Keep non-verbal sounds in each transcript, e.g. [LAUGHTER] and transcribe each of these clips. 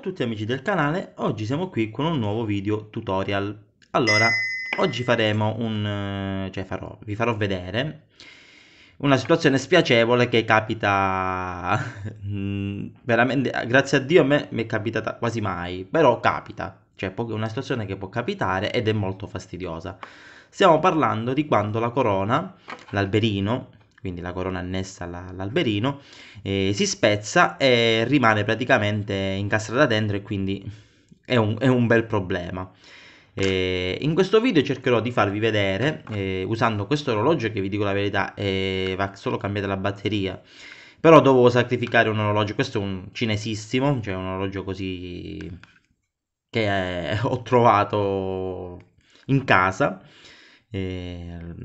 a tutti amici del canale, oggi siamo qui con un nuovo video tutorial. Allora, oggi faremo un... Eh, cioè farò, vi farò vedere una situazione spiacevole che capita [LAUGHS] mm, veramente, grazie a Dio a me mi è capitata quasi mai, però capita, cioè è una situazione che può capitare ed è molto fastidiosa. Stiamo parlando di quando la corona, l'alberino, quindi la corona annessa all'alberino, eh, si spezza e rimane praticamente incastrata dentro e quindi è un, è un bel problema. Eh, in questo video cercherò di farvi vedere, eh, usando questo orologio che vi dico la verità, va solo cambiata la batteria, però dovevo sacrificare un orologio, questo è un cinesissimo, cioè un orologio così che eh, ho trovato in casa, e, ehm,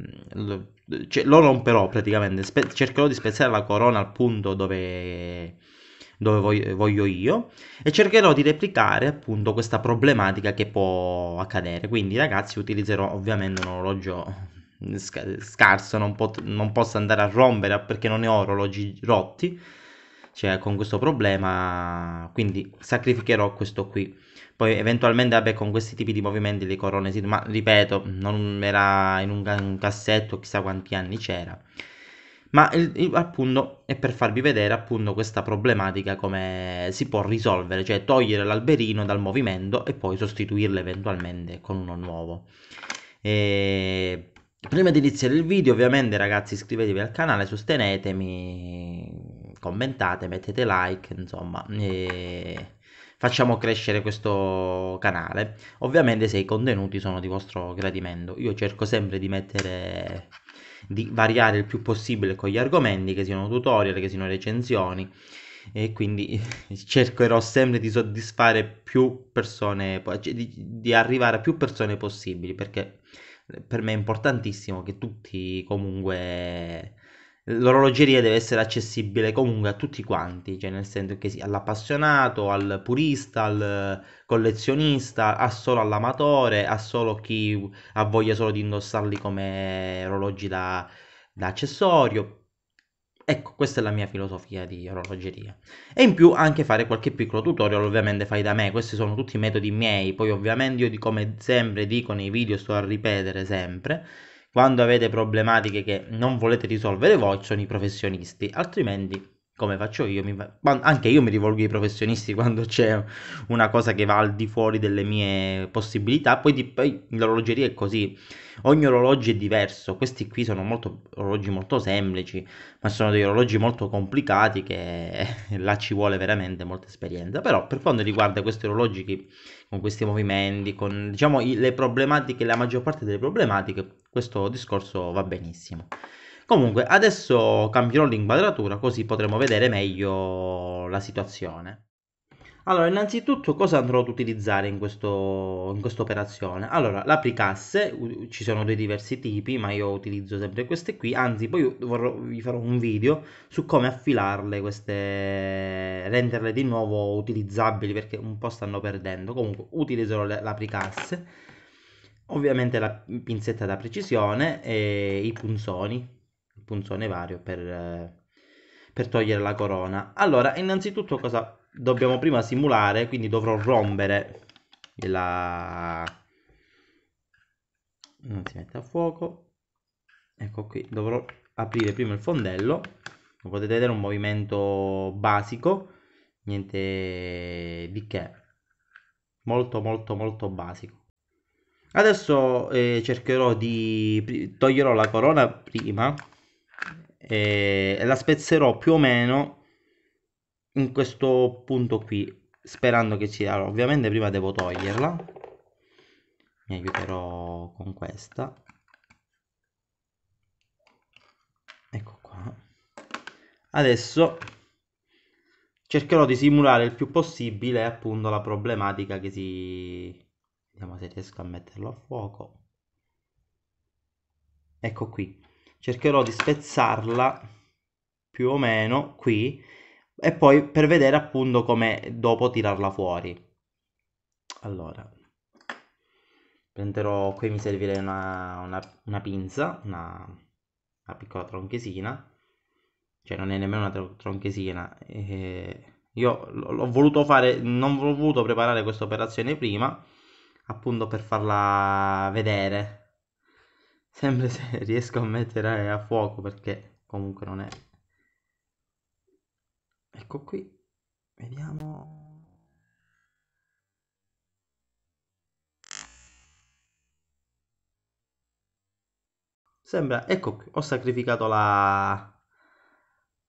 lo, cioè, lo romperò praticamente, spe- cercherò di spezzare la corona al punto dove, dove voglio, voglio, io e cercherò di replicare appunto questa problematica che può accadere. Quindi ragazzi utilizzerò ovviamente un orologio sc- scarso, non, pot- non posso andare a rompere perché non ne ho orologi rotti, cioè con questo problema, quindi sacrificherò questo qui poi eventualmente vabbè con questi tipi di movimenti le corone si... ma ripeto non era in un, cassetto chissà quanti anni c'era ma il, il, appunto è per farvi vedere appunto questa problematica come si può risolvere cioè togliere l'alberino dal movimento e poi sostituirlo eventualmente con uno nuovo e... prima di iniziare il video ovviamente ragazzi iscrivetevi al canale sostenetemi commentate mettete like insomma e facciamo crescere questo canale. Ovviamente se i contenuti sono di vostro gradimento, io cerco sempre di mettere di variare il più possibile con gli argomenti, che siano tutorial, che siano recensioni e quindi [LAUGHS] cercherò sempre di soddisfare più persone, cioè, di, di arrivare a più persone possibili perché per me è importantissimo che tutti comunque l'orologeria deve essere accessibile comunque a tutti quanti, cioè nel senso che sì, all'appassionato, al purista, al collezionista, a solo all'amatore, a solo chi ha voglia solo di indossarli come orologi da, da accessorio. Ecco, questa è la mia filosofia di orologeria. E in più anche fare qualche piccolo tutorial, ovviamente fai da me, questi sono tutti i metodi miei, poi ovviamente io come sempre dico nei video sto a ripetere sempre quando avete problematiche che non volete risolvere voi, sono i professionisti, altrimenti come faccio io, mi... anche io mi rivolgo ai professionisti [LAUGHS] quando c'è una cosa che va al di fuori delle mie possibilità, poi, di... poi l'orologeria è così, ogni orologio è diverso, questi qui sono molto, orologi molto semplici, ma sono degli orologi molto complicati che [LAUGHS] là ci vuole veramente molta esperienza, però per quanto riguarda questi orologi che... con questi movimenti, con diciamo, le problematiche, la maggior parte delle problematiche questo discorso va benissimo. Comunque, adesso cambierò l'inquadratura così potremo vedere meglio la situazione. Allora, innanzitutto cosa andrò ad utilizzare in, questa operazione? Allora, l'apricasse, ci sono dei diversi tipi, ma io utilizzo sempre queste qui, anzi poi vorrò, vi farò un video su come affilarle queste, renderle di nuovo utilizzabili perché un po' stanno perdendo, comunque utilizzerò l'apricasse Ovviamente la pinzetta da precisione e i punzoni, il punzone vario per, eh, per togliere la corona. Allora, innanzitutto cosa dobbiamo prima simulare, quindi dovrò rompere la... non si mette a fuoco, ecco qui, dovrò aprire prima il fondello, come potete vedere un movimento basico, niente di che, molto molto molto basico adesso eh, cercherò di toglierò la corona prima e la spezzerò più o meno in questo punto qui sperando che ci allora, ovviamente prima devo toglierla mi aiuterò con questa ecco qua adesso cercherò di simulare il più possibile appunto la problematica che si vediamo se riesco a metterlo a fuoco ecco qui cercherò di spezzarla più o meno qui e poi per vedere appunto come dopo tirarla fuori allora prenderò qui mi servirà una, una, una pinza una, una, piccola tronchesina cioè non è nemmeno una tronchesina eh, io l'ho voluto fare non ho voluto preparare questa operazione prima appunto per farla vedere. Sempre se [LAUGHS] riesco a mettere a fuoco perché comunque non è. Ecco qui, vediamo. Sembra, ecco qui, ho sacrificato la,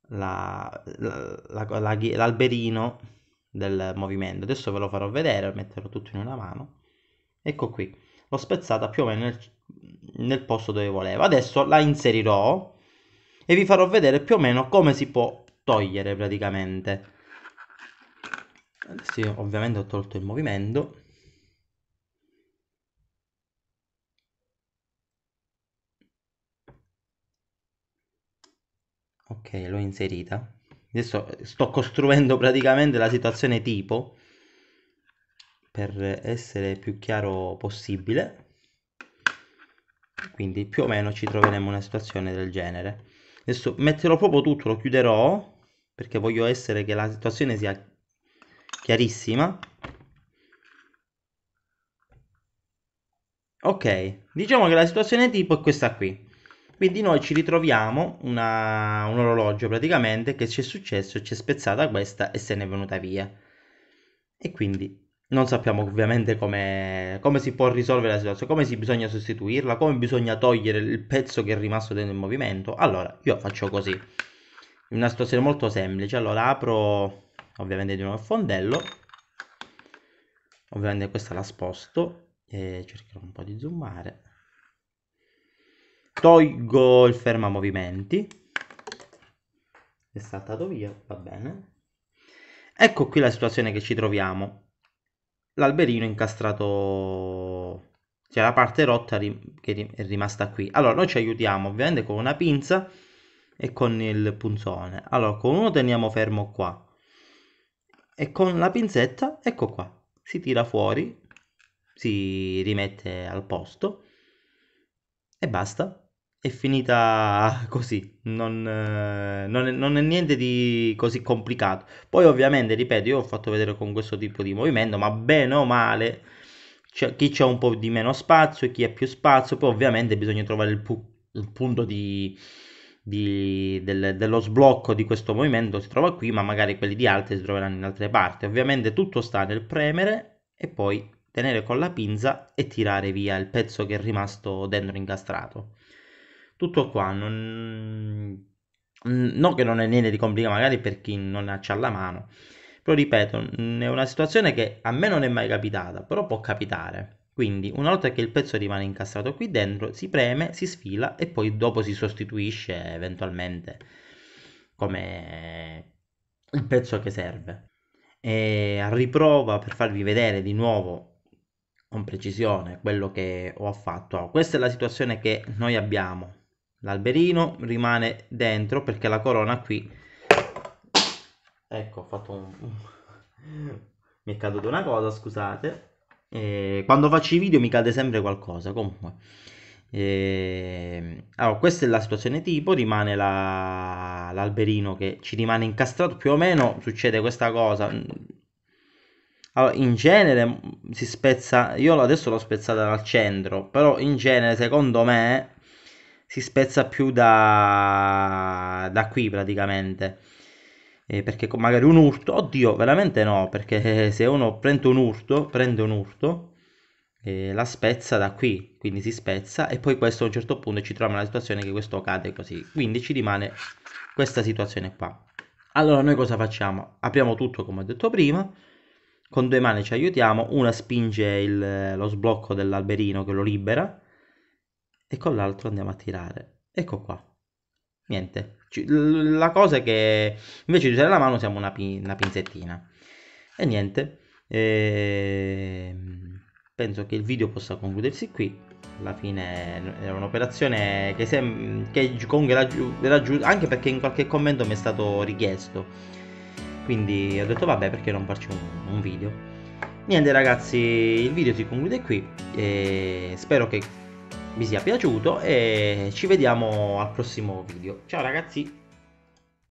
la, la, l'alberino del movimento. Adesso ve lo farò vedere, metterò tutto in una mano ecco qui l'ho spezzata più o meno nel, nel posto dove voleva adesso la inserirò e vi farò vedere più o meno come si può togliere praticamente sì, ovviamente ho tolto il movimento ok l'ho inserita adesso sto costruendo praticamente la situazione tipo per essere più chiaro possibile quindi più o meno ci troveremo in una situazione del genere adesso metterò proprio tutto lo chiuderò perché voglio essere che la situazione sia chiarissima ok diciamo che la situazione tipo è questa qui quindi noi ci ritroviamo una, un orologio praticamente che ci è successo ci è spezzata questa e se n'è venuta via e quindi non sappiamo ovviamente come, come, si può risolvere la situazione, come si bisogna sostituirla, come bisogna togliere il pezzo che è rimasto dentro il movimento. Allora, io faccio così, in una situazione molto semplice, allora apro ovviamente di nuovo il fondello, ovviamente questa la sposto e cercherò un po' di zoomare, tolgo il ferma movimenti, è saltato via, va bene. Ecco qui la situazione che ci troviamo l'alberino incastrato, cioè la parte rotta che è rimasta qui. Allora noi ci aiutiamo ovviamente con una pinza e con il punzone. Allora con uno teniamo fermo qua e con la pinzetta, ecco qua, si tira fuori, si rimette al posto e basta è finita [LAUGHS] così, non, eh, non, è, non, è, niente di così complicato. Poi ovviamente, ripeto, io ho fatto vedere con questo tipo di movimento, ma bene o male, cioè, chi c'è un po' di meno spazio, chi ha più spazio, poi ovviamente bisogna trovare il, pu- il punto di, di, del, dello sblocco di questo movimento, si trova qui, ma magari quelli di altri si troveranno in altre parti. Ovviamente tutto sta nel premere e poi tenere con la pinza e tirare via il pezzo che è rimasto dentro incastrato. Tutto qua, non... No che non è niente di complicato magari per chi non ha alla mano, però ripeto, è una situazione che a me non è mai capitata, però può capitare. Quindi una volta che il pezzo rimane incastrato qui dentro, si preme, si sfila e poi dopo si sostituisce eventualmente come il pezzo che serve. E a riprova per farvi vedere di nuovo con precisione quello che ho fatto. Questa è la situazione che noi abbiamo l'alberino rimane dentro perché la corona qui ecco ho fatto un [LAUGHS] mi è caduta una cosa scusate eh, quando faccio i video mi cade sempre qualcosa comunque eh, allora questa è la situazione tipo rimane la, l'alberino che ci rimane incastrato più o meno succede questa cosa allora, in genere si spezza io adesso l'ho spezzata dal centro però in genere secondo me si spezza più da, da qui praticamente. Eh, perché magari un urto, oddio, veramente no, perché [LAUGHS] se uno prende un urto, prende un urto, eh, la spezza da qui, quindi si spezza e poi questo a un certo punto ci troviamo nella situazione che questo cade così, quindi ci rimane questa situazione qua. Allora noi cosa facciamo? Apriamo tutto come ho detto prima, con due mani ci aiutiamo, una spinge il, lo sblocco dell'alberino che lo libera, e con l'altro andiamo a tirare ecco qua niente la cosa è che invece di usare la mano siamo una, pin una pinzettina e niente e... Ehm, penso che il video possa concludersi qui alla fine è un'operazione che, sem- che Kong era, giu anche perché in qualche commento mi è stato richiesto quindi ho detto vabbè perché non farci un, un video niente ragazzi il video si conclude qui e spero che vi sia piaciuto e ci vediamo al prossimo video. Ciao ragazzi!